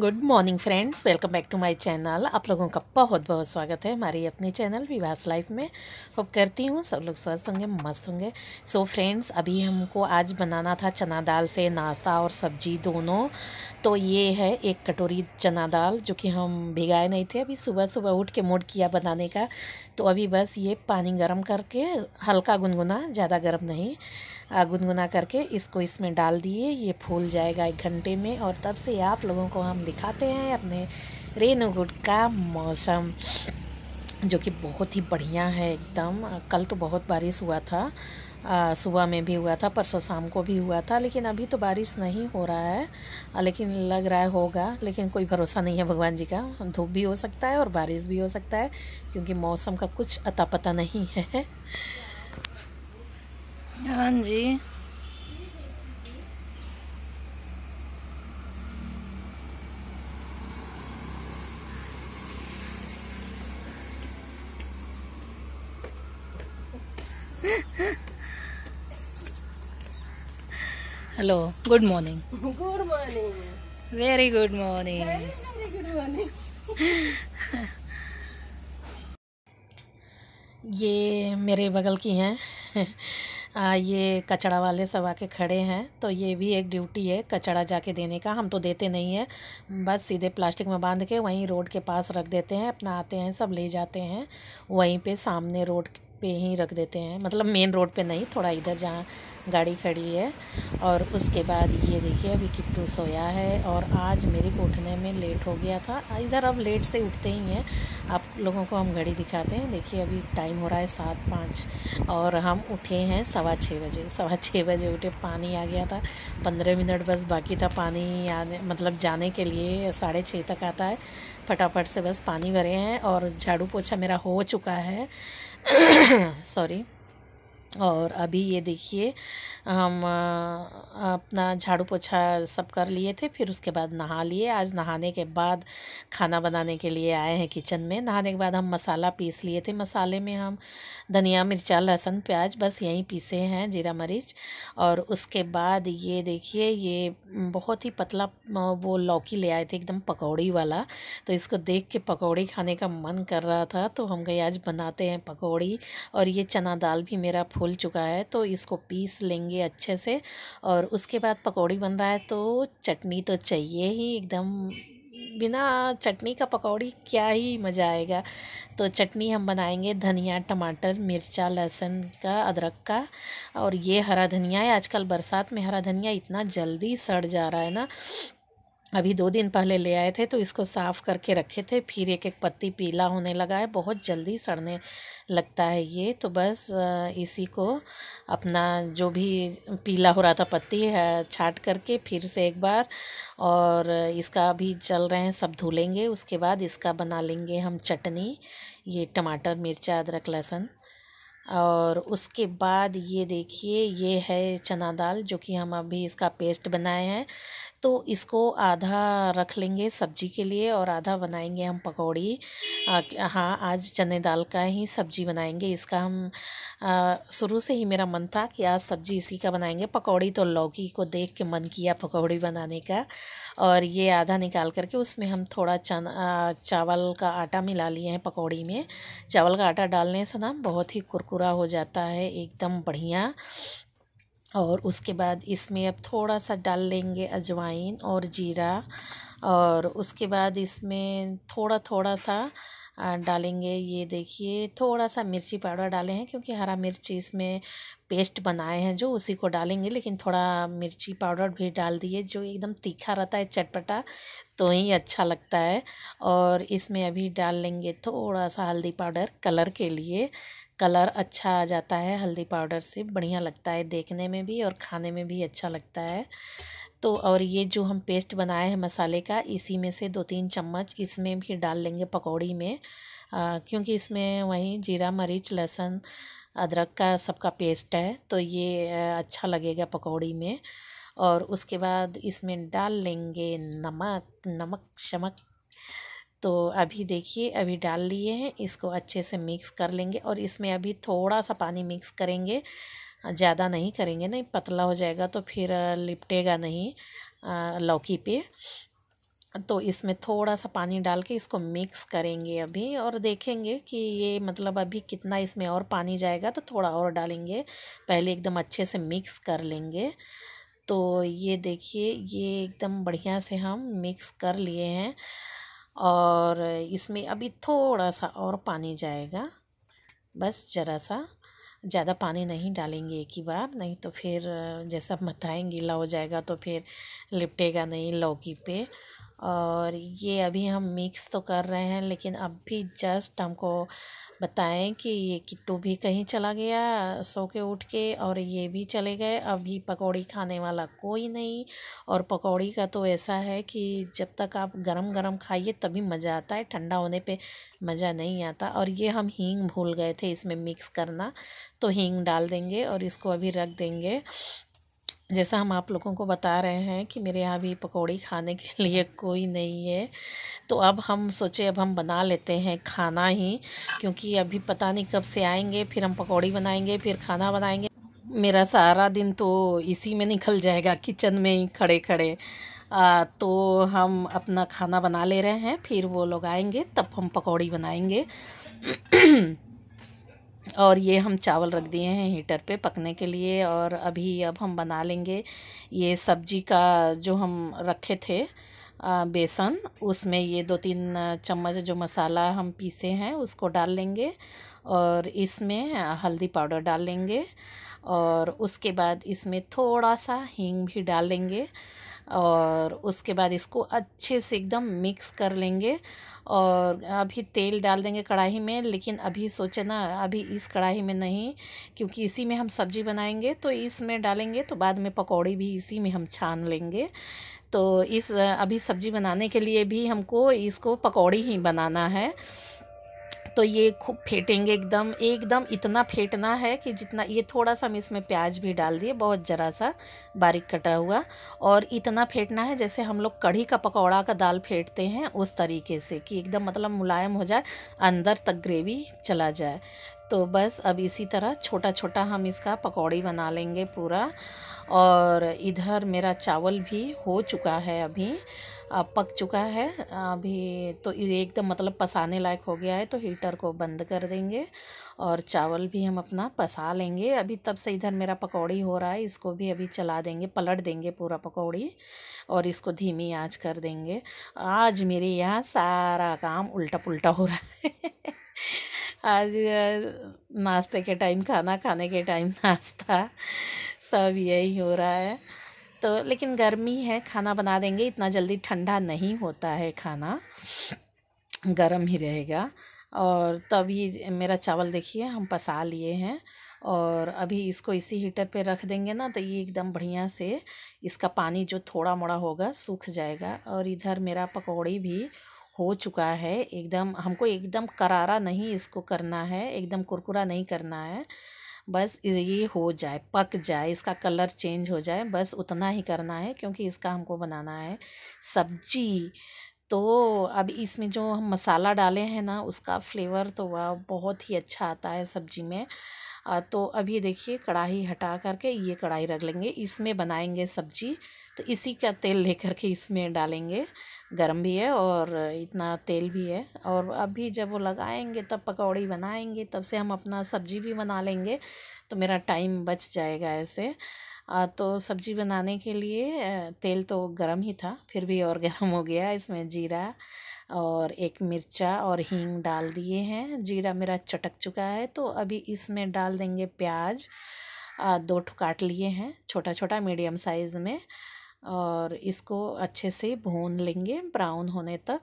good morning friends welcome back to my channel आप लोगों का बहुत बहुत स्वागत है हमारी अपने चैनल विवास लाइफ में होप करती हूँ सब लोग स्वस्थ होंगे मस्त होंगे सो फ्रेंड्स अभी हमको आज बनाना था चना दाल से नाश्ता और सब्जी दोनों तो ये है एक कटोरी चना दाल जो कि हम भिगाए नहीं थे अभी सुबह सुबह उठ के मूड किया बनाने का तो अभी बस ये पानी गर्म करके हल्का गुनगुना ज़्यादा गर्म नहीं गुनगुना करके इसको इसमें डाल दिए ये फूल जाएगा एक घंटे में और तब से आप लोगों को हम दिखाते हैं अपने रेनुगुड का मौसम जो कि बहुत ही बढ़िया है एकदम कल तो बहुत बारिश हुआ था सुबह में भी हुआ था परसों शाम को भी हुआ था लेकिन अभी तो बारिश नहीं हो रहा है आ, लेकिन लग रहा है होगा लेकिन कोई भरोसा नहीं है भगवान जी का धूप भी हो सकता है और बारिश भी हो सकता है क्योंकि मौसम का कुछ अता पता नहीं है हाँ जी hello good morning good morning very good morning good morning ये मेरे बगल की हैं आ, ये कचड़ा वाले सब आके खड़े हैं तो ये भी एक ड्यूटी है कचड़ा जाके देने का हम तो देते नहीं हैं बस सीधे प्लास्टिक में बांध के वहीं रोड के पास रख देते हैं अपना आते हैं सब ले जाते हैं वहीं पे सामने रोड पे ही रख देते हैं मतलब मेन रोड पे नहीं थोड़ा इधर जहाँ गाड़ी खड़ी है और उसके बाद ये देखिए अभी किट्टू सोया है और आज मेरे को उठने में लेट हो गया था इधर अब लेट से उठते ही हैं आप लोगों को हम घड़ी दिखाते हैं देखिए अभी टाइम हो रहा है सात पाँच और हम उठे हैं सवा छः बजे सवा छः बजे उठे पानी आ गया था पंद्रह मिनट बस बाकी था पानी आने मतलब जाने के लिए साढ़े छः तक आता है फटाफट से बस पानी भरे हैं और झाड़ू पोछा मेरा हो चुका है सॉरी और अभी ये देखिए हम अपना झाड़ू पोछा सब कर लिए थे फिर उसके बाद नहा लिए आज नहाने के बाद खाना बनाने के लिए आए हैं किचन में नहाने के बाद हम मसाला पीस लिए थे मसाले में हम धनिया मिर्चा लहसुन प्याज बस यहीं पीसे हैं जीरा मरीच और उसके बाद ये देखिए ये बहुत ही पतला वो लौकी ले आए थे एकदम पकौड़ी वाला तो इसको देख के पकौड़ी खाने का मन कर रहा था तो हम गए आज बनाते हैं पकौड़ी और ये चना दाल भी मेरा फूल फूल चुका है तो इसको पीस लेंगे अच्छे से और उसके बाद पकौड़ी बन रहा है तो चटनी तो चाहिए ही एकदम बिना चटनी का पकौड़ी क्या ही मज़ा आएगा तो चटनी हम बनाएंगे धनिया टमाटर मिर्चा लहसुन का अदरक का और ये हरा धनिया है आजकल बरसात में हरा धनिया इतना जल्दी सड़ जा रहा है ना अभी दो दिन पहले ले आए थे तो इसको साफ़ करके रखे थे फिर एक एक पत्ती पीला होने लगा है बहुत जल्दी सड़ने लगता है ये तो बस इसी को अपना जो भी पीला हो रहा था पत्ती है छाट करके फिर से एक बार और इसका अभी चल रहे हैं सब धुलेंगे उसके बाद इसका बना लेंगे हम चटनी ये टमाटर मिर्चा अदरक लहसुन और उसके बाद ये देखिए ये है चना दाल जो कि हम अभी इसका पेस्ट बनाए हैं तो इसको आधा रख लेंगे सब्जी के लिए और आधा बनाएंगे हम पकौड़ी हाँ आज चने दाल का ही सब्जी बनाएंगे इसका हम शुरू से ही मेरा मन था कि आज सब्जी इसी का बनाएंगे पकौड़ी तो लौकी को देख के मन किया पकौड़ी बनाने का और ये आधा निकाल करके उसमें हम थोड़ा चना चावल का आटा मिला लिए हैं पकौड़ी में चावल का आटा डालने से ना बहुत ही कुरकुरा हो जाता है एकदम बढ़िया और उसके बाद इसमें अब थोड़ा सा डाल लेंगे अजवाइन और जीरा और उसके बाद इसमें थोड़ा थोड़ा सा डालेंगे ये देखिए थोड़ा सा मिर्ची पाउडर डाले हैं क्योंकि हरा मिर्ची इसमें पेस्ट बनाए हैं जो उसी को डालेंगे लेकिन थोड़ा मिर्ची पाउडर भी डाल दिए जो एकदम तीखा रहता है चटपटा तो ही अच्छा लगता है और इसमें अभी डाल लेंगे थोड़ा सा हल्दी पाउडर कलर के लिए कलर अच्छा आ जाता है हल्दी पाउडर से बढ़िया लगता है देखने में भी और खाने में भी अच्छा लगता है तो और ये जो हम पेस्ट बनाए हैं मसाले का इसी में से दो तीन चम्मच इसमें भी डाल लेंगे पकौड़ी में आ, क्योंकि इसमें वहीं जीरा मरीच लहसुन अदरक का सबका पेस्ट है तो ये अच्छा लगेगा पकौड़ी में और उसके बाद इसमें डाल लेंगे नमक नमक शमक तो अभी देखिए अभी डाल लिए हैं इसको अच्छे से मिक्स कर लेंगे और इसमें अभी थोड़ा सा पानी मिक्स करेंगे ज़्यादा नहीं करेंगे नहीं पतला हो जाएगा तो फिर लिपटेगा नहीं लौकी पे तो इसमें थोड़ा सा पानी डाल के इसको मिक्स करेंगे अभी और देखेंगे कि ये मतलब अभी कितना इसमें और पानी जाएगा तो थोड़ा और डालेंगे पहले एकदम अच्छे से मिक्स कर लेंगे तो ये देखिए ये एकदम बढ़िया से हम मिक्स कर लिए हैं और इसमें अभी थोड़ा सा और पानी जाएगा बस ज़रा सा ज़्यादा पानी नहीं डालेंगे एक ही बार नहीं तो फिर जैसा मताएँ गीला हो जाएगा तो फिर लिपटेगा नहीं लौकी पे और ये अभी हम मिक्स तो कर रहे हैं लेकिन अब भी जस्ट हमको बताएं कि ये किट्टू भी कहीं चला गया सो के उठ के और ये भी चले गए अभी पकौड़ी खाने वाला कोई नहीं और पकौड़ी का तो ऐसा है कि जब तक आप गरम गरम खाइए तभी मज़ा आता है ठंडा होने पे मज़ा नहीं आता और ये हम हींग भूल गए थे इसमें मिक्स करना तो हींग डाल देंगे और इसको अभी रख देंगे जैसा हम आप लोगों को बता रहे हैं कि मेरे यहाँ भी पकौड़ी खाने के लिए कोई नहीं है तो अब हम सोचे अब हम बना लेते हैं खाना ही क्योंकि अभी पता नहीं कब से आएंगे फिर हम पकौड़ी बनाएंगे फिर खाना बनाएंगे मेरा सारा दिन तो इसी में निकल जाएगा किचन में ही खड़े खड़े आ, तो हम अपना खाना बना ले रहे हैं फिर वो लोग आएंगे तब हम पकौड़ी बनाएंगे और ये हम चावल रख दिए हैं हीटर पे पकने के लिए और अभी अब हम बना लेंगे ये सब्जी का जो हम रखे थे बेसन उसमें ये दो तीन चम्मच जो मसाला हम पीसे हैं उसको डाल लेंगे और इसमें हल्दी पाउडर डाल लेंगे और उसके बाद इसमें थोड़ा सा हींग भी डाल लेंगे और उसके बाद इसको अच्छे से एकदम मिक्स कर लेंगे और अभी तेल डाल देंगे कढ़ाई में लेकिन अभी सोचे ना अभी इस कढ़ाई में नहीं क्योंकि इसी में हम सब्ज़ी बनाएंगे तो इसमें डालेंगे तो बाद में पकौड़ी भी इसी में हम छान लेंगे तो इस अभी सब्ज़ी बनाने के लिए भी हमको इसको पकौड़ी ही बनाना है तो ये खूब फेंटेंगे एकदम एकदम इतना फेंटना है कि जितना ये थोड़ा सा हम इसमें प्याज भी डाल दिए बहुत ज़रा सा बारीक कटा हुआ और इतना फेंटना है जैसे हम लोग कढ़ी का पकौड़ा का दाल फेंटते हैं उस तरीके से कि एकदम मतलब मुलायम हो जाए अंदर तक ग्रेवी चला जाए तो बस अब इसी तरह छोटा छोटा हम इसका पकौड़ी बना लेंगे पूरा और इधर मेरा चावल भी हो चुका है अभी पक चुका है अभी तो ये एकदम मतलब पसाने लायक हो गया है तो हीटर को बंद कर देंगे और चावल भी हम अपना पसा लेंगे अभी तब से इधर मेरा पकौड़ी हो रहा है इसको भी अभी चला देंगे पलट देंगे पूरा पकौड़ी और इसको धीमी आंच कर देंगे आज मेरे यहाँ सारा काम उल्टा पुल्टा हो रहा है आज नाश्ते के टाइम खाना खाने के टाइम नाश्ता सब यही हो रहा है तो लेकिन गर्मी है खाना बना देंगे इतना जल्दी ठंडा नहीं होता है खाना गर्म ही रहेगा और तभी मेरा चावल देखिए हम पसा लिए हैं और अभी इसको इसी हीटर पे रख देंगे ना तो ये एकदम बढ़िया से इसका पानी जो थोड़ा मोड़ा होगा सूख जाएगा और इधर मेरा पकौड़ी भी हो चुका है एकदम हमको एकदम करारा नहीं इसको करना है एकदम कुरकुरा नहीं करना है बस ये हो जाए पक जाए इसका कलर चेंज हो जाए बस उतना ही करना है क्योंकि इसका हमको बनाना है सब्जी तो अब इसमें जो हम मसाला डाले हैं ना उसका फ्लेवर तो वह बहुत ही अच्छा आता है सब्जी में तो अभी ये देखिए कढ़ाई हटा करके ये कढ़ाई रख लेंगे इसमें बनाएंगे सब्जी तो इसी का तेल लेकर के इसमें डालेंगे गर्म भी है और इतना तेल भी है और अभी जब वो लगाएंगे तब पकौड़ी बनाएंगे तब से हम अपना सब्जी भी बना लेंगे तो मेरा टाइम बच जाएगा ऐसे तो सब्जी बनाने के लिए तेल तो गर्म ही था फिर भी और गर्म हो गया इसमें जीरा और एक मिर्चा और हींग डाल दिए हैं जीरा मेरा चटक चुका है तो अभी इसमें डाल देंगे प्याज दो काट लिए हैं छोटा छोटा मीडियम साइज़ में और इसको अच्छे से भून लेंगे ब्राउन होने तक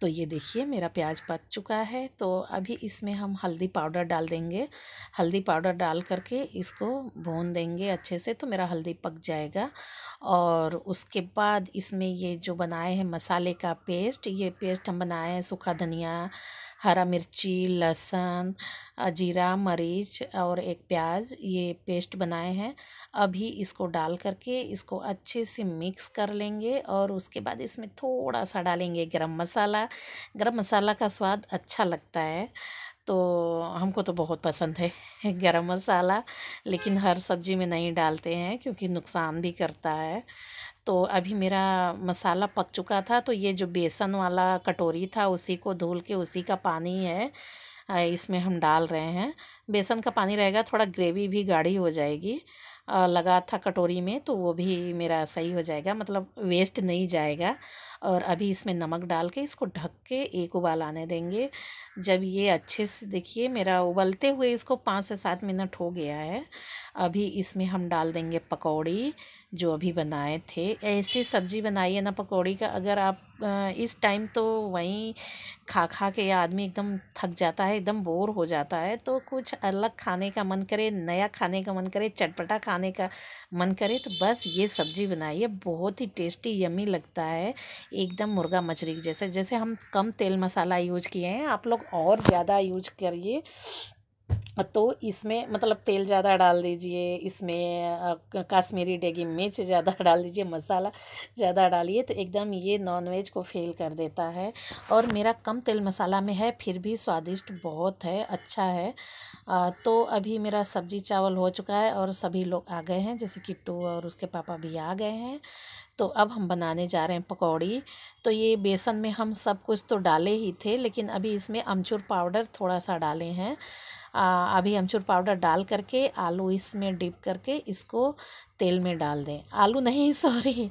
तो ये देखिए मेरा प्याज पक चुका है तो अभी इसमें हम हल्दी पाउडर डाल देंगे हल्दी पाउडर डाल करके इसको भून देंगे अच्छे से तो मेरा हल्दी पक जाएगा और उसके बाद इसमें ये जो बनाए हैं मसाले का पेस्ट ये पेस्ट हम बनाए हैं सूखा धनिया हरा मिर्ची लहसुन जीरा मरीच और एक प्याज ये पेस्ट बनाए हैं अभी इसको डाल करके इसको अच्छे से मिक्स कर लेंगे और उसके बाद इसमें थोड़ा सा डालेंगे गरम मसाला गरम मसाला का स्वाद अच्छा लगता है तो हमको तो बहुत पसंद है गरम मसाला लेकिन हर सब्ज़ी में नहीं डालते हैं क्योंकि नुकसान भी करता है तो अभी मेरा मसाला पक चुका था तो ये जो बेसन वाला कटोरी था उसी को धुल के उसी का पानी है इसमें हम डाल रहे हैं बेसन का पानी रहेगा थोड़ा ग्रेवी भी गाढ़ी हो जाएगी लगा था कटोरी में तो वो भी मेरा सही हो जाएगा मतलब वेस्ट नहीं जाएगा और अभी इसमें नमक डाल के इसको ढक के एक उबाल आने देंगे जब ये अच्छे से देखिए मेरा उबलते हुए इसको पाँच से सात मिनट हो गया है अभी इसमें हम डाल देंगे पकौड़ी जो अभी बनाए थे ऐसे सब्जी बनाइए ना पकौड़ी का अगर आप इस टाइम तो वहीं खा खा के आदमी एकदम थक जाता है एकदम बोर हो जाता है तो कुछ अलग खाने का मन करे नया खाने का मन करे चटपटा खाने का मन करे तो बस ये सब्जी बनाइए बहुत ही टेस्टी यमी लगता है एकदम मुर्गा मछली जैसे जैसे हम कम तेल मसाला यूज किए हैं आप लोग और ज़्यादा यूज करिए तो इसमें मतलब तेल ज़्यादा डाल दीजिए इसमें कश्मीरी डेगी मिर्च ज़्यादा डाल दीजिए मसाला ज़्यादा डालिए तो एकदम ये नॉनवेज को फेल कर देता है और मेरा कम तेल मसाला में है फिर भी स्वादिष्ट बहुत है अच्छा है आ, तो अभी मेरा सब्जी चावल हो चुका है और सभी लोग आ गए हैं जैसे किट्टू और उसके पापा भी आ गए हैं तो अब हम बनाने जा रहे हैं पकौड़ी तो ये बेसन में हम सब कुछ तो डाले ही थे लेकिन अभी इसमें अमचूर पाउडर थोड़ा सा डाले हैं अभी अमचूर पाउडर डाल करके आलू इसमें डिप करके इसको तेल में डाल दें आलू नहीं सॉरी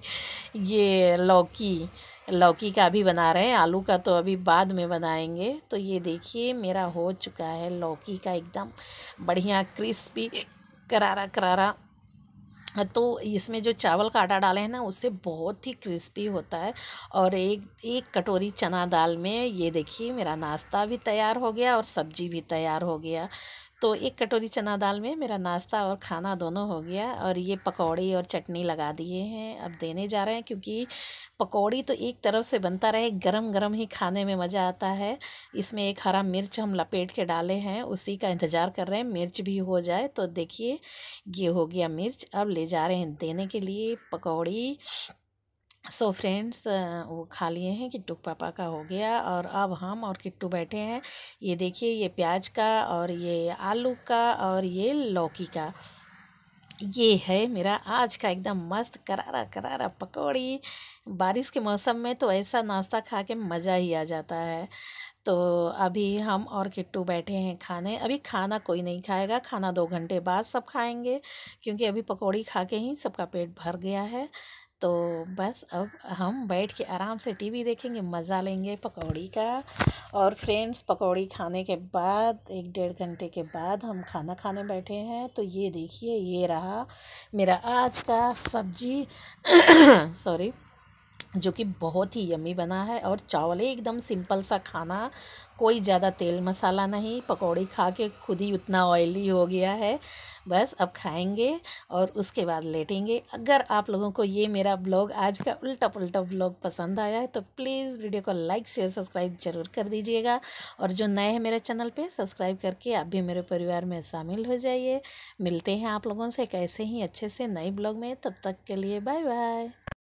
ये लौकी लौकी का अभी बना रहे हैं आलू का तो अभी बाद में बनाएंगे तो ये देखिए मेरा हो चुका है लौकी का एकदम बढ़िया क्रिस्पी करारा करारा हाँ, तो इसमें जो चावल का आटा डाले हैं ना उससे बहुत ही क्रिस्पी होता है और एक एक कटोरी चना दाल में ये देखिए मेरा नाश्ता भी तैयार हो गया और सब्जी भी तैयार हो गया तो एक कटोरी चना दाल में मेरा नाश्ता और खाना दोनों हो गया और ये पकौड़ी और चटनी लगा दिए हैं अब देने जा रहे हैं क्योंकि पकौड़ी तो एक तरफ से बनता रहे गरम गरम ही खाने में मज़ा आता है इसमें एक हरा मिर्च हम लपेट के डाले हैं उसी का इंतज़ार कर रहे हैं मिर्च भी हो जाए तो देखिए ये हो गया मिर्च अब ले जा रहे हैं देने के लिए पकौड़ी सो so फ्रेंड्स वो खा लिए हैं किट्टू पापा का हो गया और अब हम और किट्टू बैठे हैं ये देखिए ये प्याज का और ये आलू का और ये लौकी का ये है मेरा आज का एकदम मस्त करारा करारा पकौड़ी बारिश के मौसम में तो ऐसा नाश्ता खा के मज़ा ही आ जाता है तो अभी हम और किट्टू बैठे हैं खाने अभी खाना कोई नहीं खाएगा खाना दो घंटे बाद सब खाएंगे क्योंकि अभी पकौड़ी खा के ही सबका पेट भर गया है तो बस अब हम बैठ के आराम से टीवी देखेंगे मज़ा लेंगे पकौड़ी का और फ्रेंड्स पकौड़ी खाने के बाद एक डेढ़ घंटे के बाद हम खाना खाने बैठे हैं तो ये देखिए ये रहा मेरा आज का सब्जी सॉरी जो कि बहुत ही यमी बना है और चावल एकदम सिंपल सा खाना कोई ज़्यादा तेल मसाला नहीं पकौड़ी खा के खुद ही उतना ऑयली हो गया है बस अब खाएंगे और उसके बाद लेटेंगे अगर आप लोगों को ये मेरा ब्लॉग आज का उल्टा पुलटा ब्लॉग पसंद आया है तो प्लीज़ वीडियो को लाइक शेयर सब्सक्राइब जरूर कर दीजिएगा और जो नए हैं मेरे चैनल पे सब्सक्राइब करके आप भी मेरे परिवार में शामिल हो जाइए मिलते हैं आप लोगों से कैसे ही अच्छे से नए ब्लॉग में तब तक के लिए बाय बाय